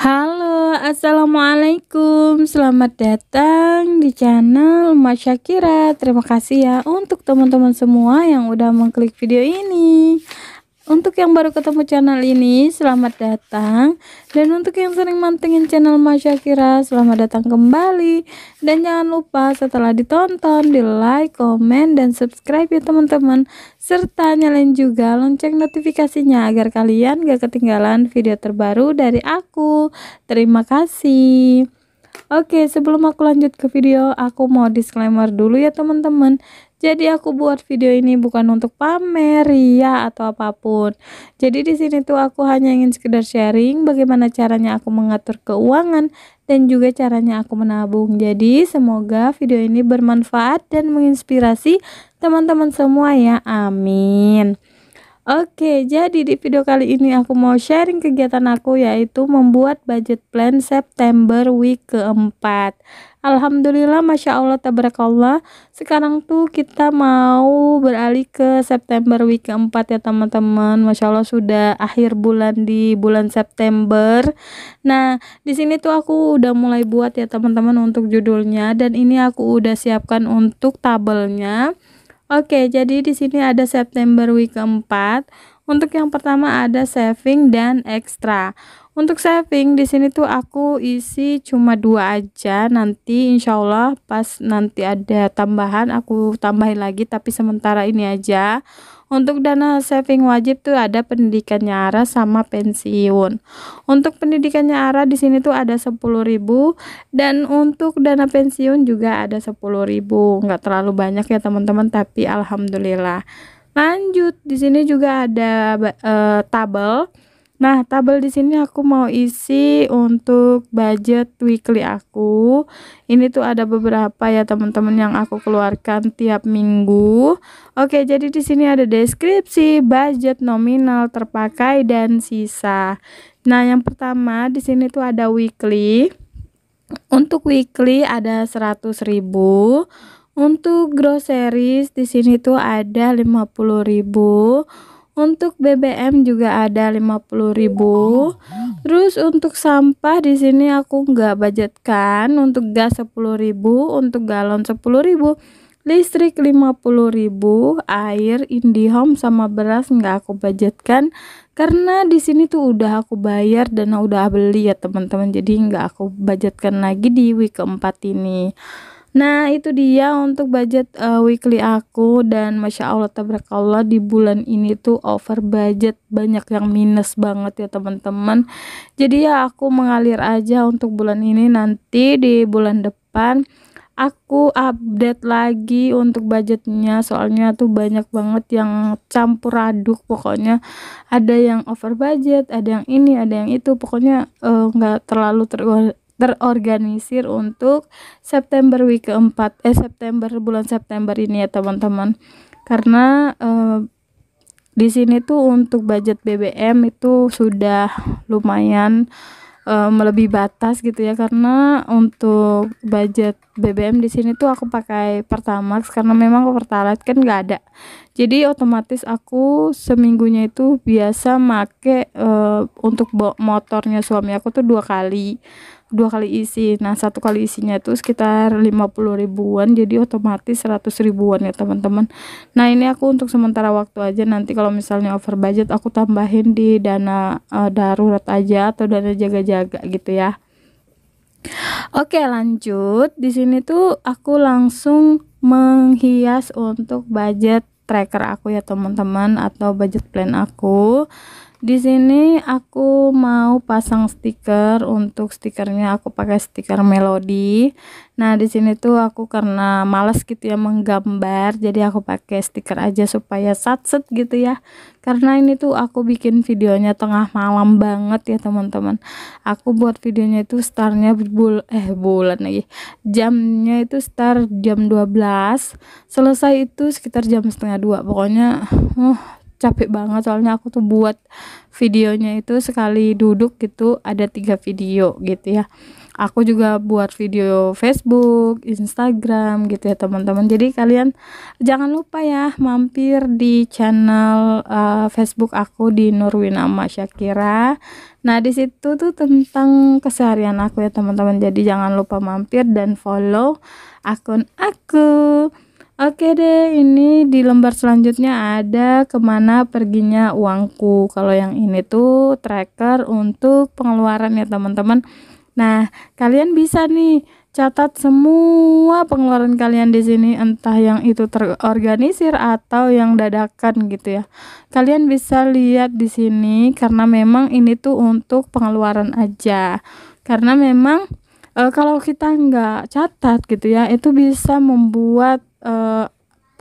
Halo, Assalamualaikum Selamat datang di channel Mas Syakira Terima kasih ya untuk teman-teman semua yang udah mengklik video ini untuk yang baru ketemu channel ini, selamat datang. Dan untuk yang sering mantengin channel Masya Kira selamat datang kembali. Dan jangan lupa setelah ditonton, di like, komen, dan subscribe ya teman-teman. Serta nyalain juga lonceng notifikasinya agar kalian gak ketinggalan video terbaru dari aku. Terima kasih. Oke, sebelum aku lanjut ke video, aku mau disclaimer dulu ya teman-teman. Jadi aku buat video ini bukan untuk pamer, ya atau apapun. Jadi di sini tuh aku hanya ingin sekedar sharing bagaimana caranya aku mengatur keuangan dan juga caranya aku menabung. Jadi semoga video ini bermanfaat dan menginspirasi teman-teman semua ya. Amin. Oke, jadi di video kali ini aku mau sharing kegiatan aku yaitu membuat budget plan September week keempat. Alhamdulillah, Masya Allah, tabrakallah. Sekarang tuh kita mau beralih ke September week keempat ya teman-teman. Masya Allah sudah akhir bulan di bulan September. Nah, di sini tuh aku udah mulai buat ya teman-teman untuk judulnya. Dan ini aku udah siapkan untuk tabelnya. Oke, jadi di sini ada September week keempat. Untuk yang pertama ada saving dan extra. Untuk saving di sini tuh aku isi cuma dua aja. Nanti insya Allah pas nanti ada tambahan aku tambahin lagi. Tapi sementara ini aja. Untuk dana saving wajib tuh ada pendidikan nyara sama pensiun. Untuk pendidikan nyara di sini tuh ada 10.000 dan untuk dana pensiun juga ada 10.000. Enggak terlalu banyak ya teman-teman tapi alhamdulillah. Lanjut, di sini juga ada uh, tabel. Nah, tabel di sini aku mau isi untuk budget weekly aku. Ini tuh ada beberapa ya teman-teman yang aku keluarkan tiap minggu. Oke, jadi di sini ada deskripsi, budget nominal terpakai dan sisa. Nah, yang pertama di sini tuh ada weekly. Untuk weekly ada 100.000. Untuk groceries di sini tuh ada 50.000. Untuk BBM juga ada 50.000. Terus untuk sampah di sini aku nggak budgetkan. Untuk gas 10.000, untuk galon 10.000, listrik 50.000, air Indihome sama beras nggak aku budgetkan karena di sini tuh udah aku bayar dan udah beli ya teman-teman. Jadi nggak aku budgetkan lagi di week keempat ini. Nah, itu dia untuk budget uh, weekly aku dan Masya Allah tabrakallah di bulan ini tuh over budget banyak yang minus banget ya teman-teman. Jadi ya aku mengalir aja untuk bulan ini nanti di bulan depan aku update lagi untuk budgetnya soalnya tuh banyak banget yang campur aduk pokoknya ada yang over budget ada yang ini ada yang itu pokoknya eh, nggak uh, terlalu ter terorganisir untuk September week keempat eh September bulan September ini ya teman-teman karena eh, di sini tuh untuk budget BBM itu sudah lumayan eh, melebihi batas gitu ya karena untuk budget BBM di sini tuh aku pakai Pertamax karena memang Pertalite kan nggak ada jadi otomatis aku seminggunya itu biasa make eh, untuk motornya suami aku tuh dua kali dua kali isi nah satu kali isinya itu sekitar 50 ribuan jadi otomatis 100 ribuan ya teman-teman nah ini aku untuk sementara waktu aja nanti kalau misalnya over budget aku tambahin di dana uh, darurat aja atau dana jaga-jaga gitu ya Oke lanjut di sini tuh aku langsung menghias untuk budget tracker aku ya teman-teman atau budget plan aku di sini aku mau pasang stiker untuk stikernya aku pakai stiker melodi. Nah, di sini tuh aku karena males gitu ya menggambar, jadi aku pakai stiker aja supaya satset gitu ya. Karena ini tuh aku bikin videonya tengah malam banget ya, teman-teman. Aku buat videonya itu startnya bul eh bulan lagi. Jamnya itu start jam 12. Selesai itu sekitar jam setengah dua Pokoknya uh capek banget soalnya aku tuh buat videonya itu sekali duduk gitu ada tiga video gitu ya aku juga buat video Facebook Instagram gitu ya teman-teman jadi kalian jangan lupa ya mampir di channel uh, Facebook aku di Nurwinama Syakira nah disitu tuh tentang keseharian aku ya teman-teman jadi jangan lupa mampir dan follow akun aku Oke deh, ini di lembar selanjutnya ada kemana perginya uangku. Kalau yang ini tuh tracker untuk pengeluaran ya teman-teman. Nah, kalian bisa nih catat semua pengeluaran kalian di sini entah yang itu terorganisir atau yang dadakan gitu ya. Kalian bisa lihat di sini karena memang ini tuh untuk pengeluaran aja. Karena memang e, kalau kita nggak catat gitu ya, itu bisa membuat uh,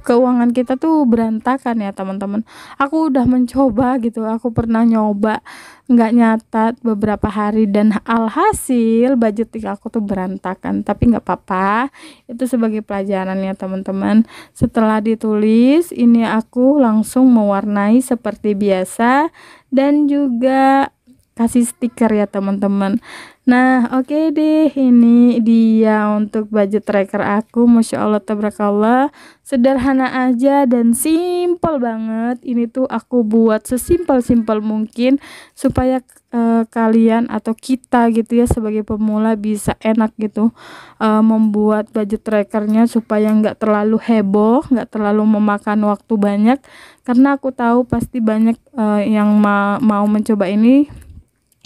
keuangan kita tuh berantakan ya teman-teman. Aku udah mencoba gitu, aku pernah nyoba nggak nyatat beberapa hari dan alhasil budgeting aku tuh berantakan. Tapi nggak apa-apa, itu sebagai pelajaran ya teman-teman. Setelah ditulis, ini aku langsung mewarnai seperti biasa dan juga kasih stiker ya teman-teman. Nah, oke okay deh, ini dia untuk budget tracker aku. Masya Allah, tabrakallah, Sederhana aja dan simple banget. Ini tuh aku buat sesimpel-simpel mungkin supaya uh, kalian atau kita gitu ya sebagai pemula bisa enak gitu uh, membuat budget trackernya supaya nggak terlalu heboh, nggak terlalu memakan waktu banyak. Karena aku tahu pasti banyak uh, yang ma mau mencoba ini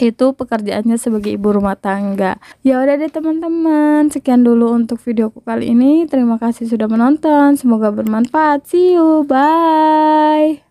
itu pekerjaannya sebagai ibu rumah tangga. Ya udah deh teman-teman, sekian dulu untuk videoku kali ini. Terima kasih sudah menonton. Semoga bermanfaat. See you. Bye.